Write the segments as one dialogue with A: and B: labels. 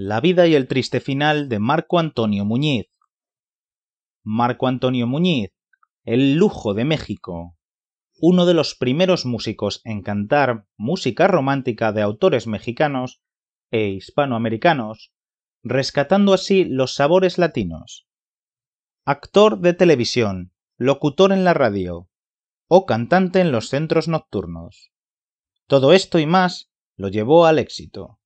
A: La vida y el triste final de Marco Antonio Muñiz. Marco Antonio Muñiz, el lujo de México. Uno de los primeros músicos en cantar música romántica de autores mexicanos e hispanoamericanos, rescatando así los sabores latinos. Actor de televisión, locutor en la radio o cantante en los centros nocturnos. Todo esto y más lo llevó al éxito.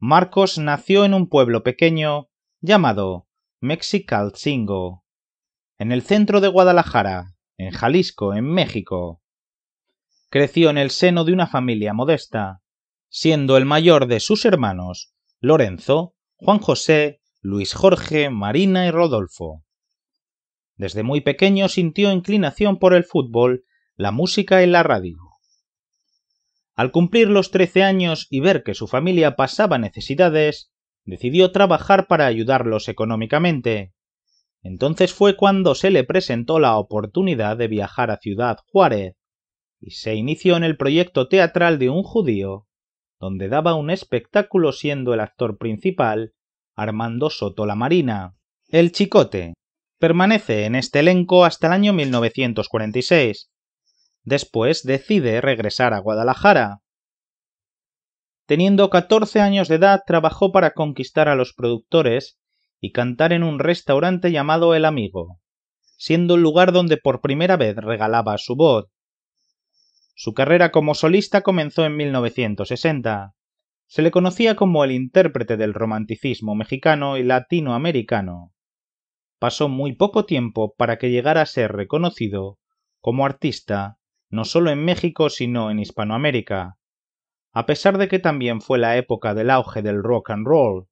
A: Marcos nació en un pueblo pequeño llamado Mexicalcingo, en el centro de Guadalajara, en Jalisco, en México. Creció en el seno de una familia modesta, siendo el mayor de sus hermanos Lorenzo, Juan José, Luis Jorge, Marina y Rodolfo. Desde muy pequeño sintió inclinación por el fútbol, la música y la radio. Al cumplir los 13 años y ver que su familia pasaba necesidades, decidió trabajar para ayudarlos económicamente. Entonces fue cuando se le presentó la oportunidad de viajar a Ciudad Juárez, y se inició en el proyecto teatral de un judío, donde daba un espectáculo siendo el actor principal Armando Soto la Marina. El Chicote permanece en este elenco hasta el año 1946, Después decide regresar a Guadalajara. Teniendo 14 años de edad trabajó para conquistar a los productores y cantar en un restaurante llamado El Amigo, siendo el lugar donde por primera vez regalaba su voz. Su carrera como solista comenzó en 1960. Se le conocía como el intérprete del romanticismo mexicano y latinoamericano. Pasó muy poco tiempo para que llegara a ser reconocido como artista no solo en México sino en Hispanoamérica, a pesar de que también fue la época del auge del rock and roll.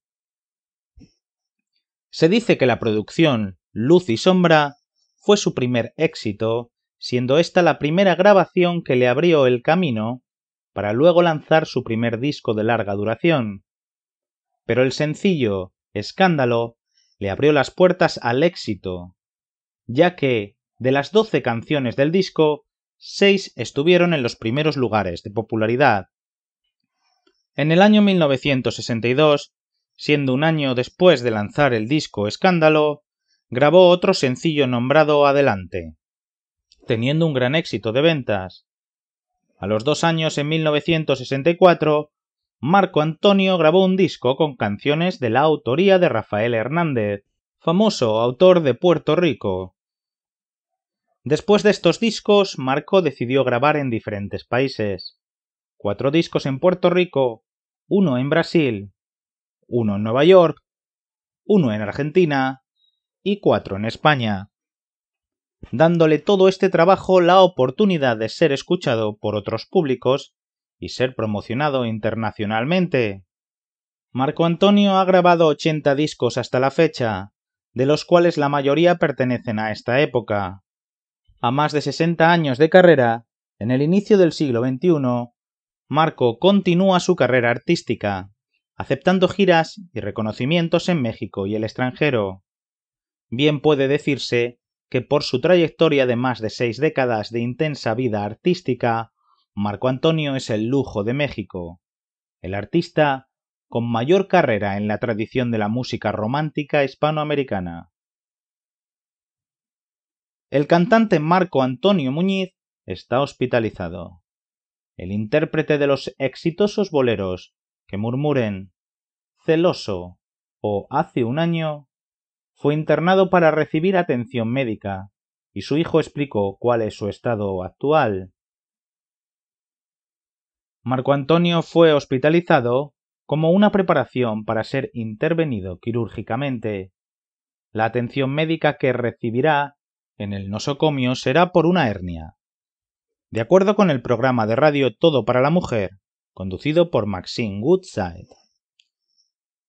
A: Se dice que la producción Luz y Sombra fue su primer éxito, siendo esta la primera grabación que le abrió el camino para luego lanzar su primer disco de larga duración. Pero el sencillo Escándalo le abrió las puertas al éxito, ya que, de las doce canciones del disco, seis estuvieron en los primeros lugares de popularidad. En el año 1962, siendo un año después de lanzar el disco Escándalo, grabó otro sencillo nombrado Adelante, teniendo un gran éxito de ventas. A los dos años, en 1964, Marco Antonio grabó un disco con canciones de la autoría de Rafael Hernández, famoso autor de Puerto Rico, Después de estos discos, Marco decidió grabar en diferentes países. Cuatro discos en Puerto Rico, uno en Brasil, uno en Nueva York, uno en Argentina y cuatro en España, dándole todo este trabajo la oportunidad de ser escuchado por otros públicos y ser promocionado internacionalmente. Marco Antonio ha grabado 80 discos hasta la fecha, de los cuales la mayoría pertenecen a esta época a más de 60 años de carrera, en el inicio del siglo XXI, Marco continúa su carrera artística, aceptando giras y reconocimientos en México y el extranjero. Bien puede decirse que por su trayectoria de más de seis décadas de intensa vida artística, Marco Antonio es el lujo de México, el artista con mayor carrera en la tradición de la música romántica hispanoamericana. El cantante Marco Antonio Muñiz está hospitalizado. El intérprete de los exitosos boleros que murmuren celoso o hace un año fue internado para recibir atención médica y su hijo explicó cuál es su estado actual. Marco Antonio fue hospitalizado como una preparación para ser intervenido quirúrgicamente. La atención médica que recibirá en el nosocomio será por una hernia. De acuerdo con el programa de radio Todo para la Mujer, conducido por Maxine Woodside.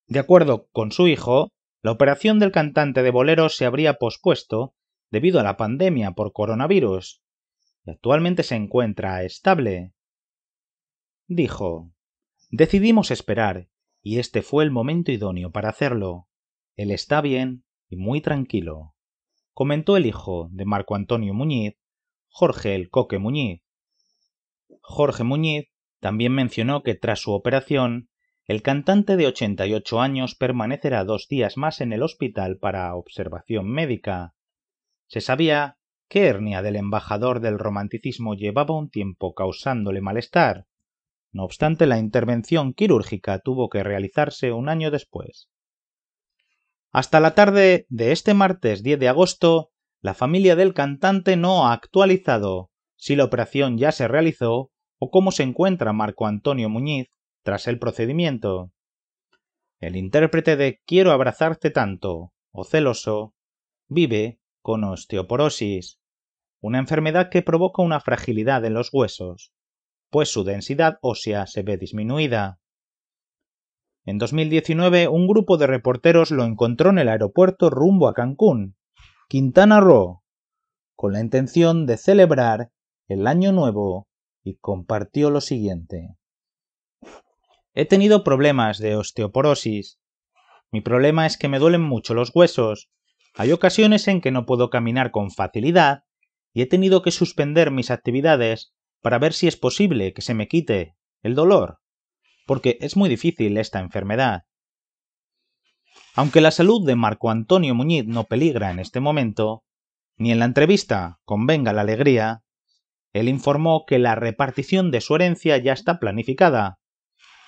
A: De acuerdo con su hijo, la operación del cantante de boleros se habría pospuesto debido a la pandemia por coronavirus y actualmente se encuentra estable. Dijo, decidimos esperar y este fue el momento idóneo para hacerlo. Él está bien y muy tranquilo comentó el hijo de Marco Antonio Muñiz, Jorge el Coque Muñiz. Jorge Muñiz también mencionó que tras su operación, el cantante de 88 años permanecerá dos días más en el hospital para observación médica. Se sabía que hernia del embajador del romanticismo llevaba un tiempo causándole malestar. No obstante, la intervención quirúrgica tuvo que realizarse un año después. Hasta la tarde de este martes 10 de agosto, la familia del cantante no ha actualizado si la operación ya se realizó o cómo se encuentra Marco Antonio Muñiz tras el procedimiento. El intérprete de Quiero abrazarte tanto o celoso vive con osteoporosis, una enfermedad que provoca una fragilidad en los huesos, pues su densidad ósea se ve disminuida. En 2019, un grupo de reporteros lo encontró en el aeropuerto rumbo a Cancún, Quintana Roo, con la intención de celebrar el Año Nuevo y compartió lo siguiente. He tenido problemas de osteoporosis. Mi problema es que me duelen mucho los huesos. Hay ocasiones en que no puedo caminar con facilidad y he tenido que suspender mis actividades para ver si es posible que se me quite el dolor porque es muy difícil esta enfermedad. Aunque la salud de Marco Antonio Muñiz no peligra en este momento, ni en la entrevista convenga la alegría, él informó que la repartición de su herencia ya está planificada,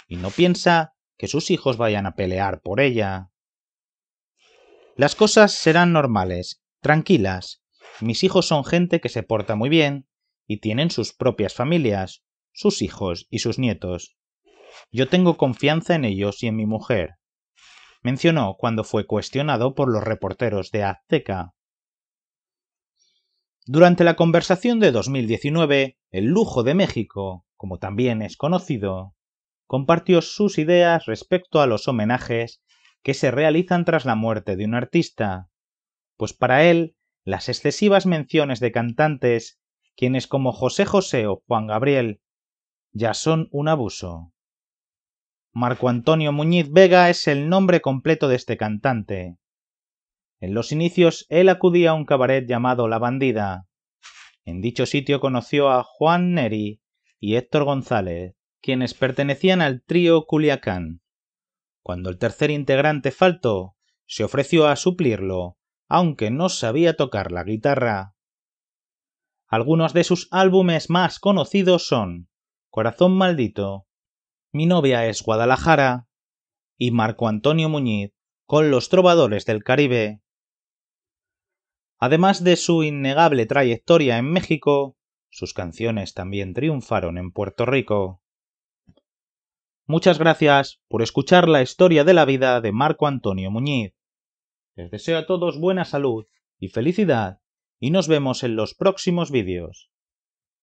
A: y no piensa que sus hijos vayan a pelear por ella. Las cosas serán normales, tranquilas. Mis hijos son gente que se porta muy bien y tienen sus propias familias, sus hijos y sus nietos. Yo tengo confianza en ellos y en mi mujer, mencionó cuando fue cuestionado por los reporteros de Azteca. Durante la conversación de 2019, el lujo de México, como también es conocido, compartió sus ideas respecto a los homenajes que se realizan tras la muerte de un artista, pues para él las excesivas menciones de cantantes, quienes como José José o Juan Gabriel, ya son un abuso. Marco Antonio Muñiz Vega es el nombre completo de este cantante. En los inicios él acudía a un cabaret llamado La Bandida. En dicho sitio conoció a Juan Neri y Héctor González, quienes pertenecían al trío Culiacán. Cuando el tercer integrante faltó, se ofreció a suplirlo, aunque no sabía tocar la guitarra. Algunos de sus álbumes más conocidos son Corazón Maldito, mi novia es Guadalajara y Marco Antonio Muñiz con Los Trovadores del Caribe. Además de su innegable trayectoria en México, sus canciones también triunfaron en Puerto Rico. Muchas gracias por escuchar la historia de la vida de Marco Antonio Muñiz. Les deseo a todos buena salud y felicidad y nos vemos en los próximos vídeos.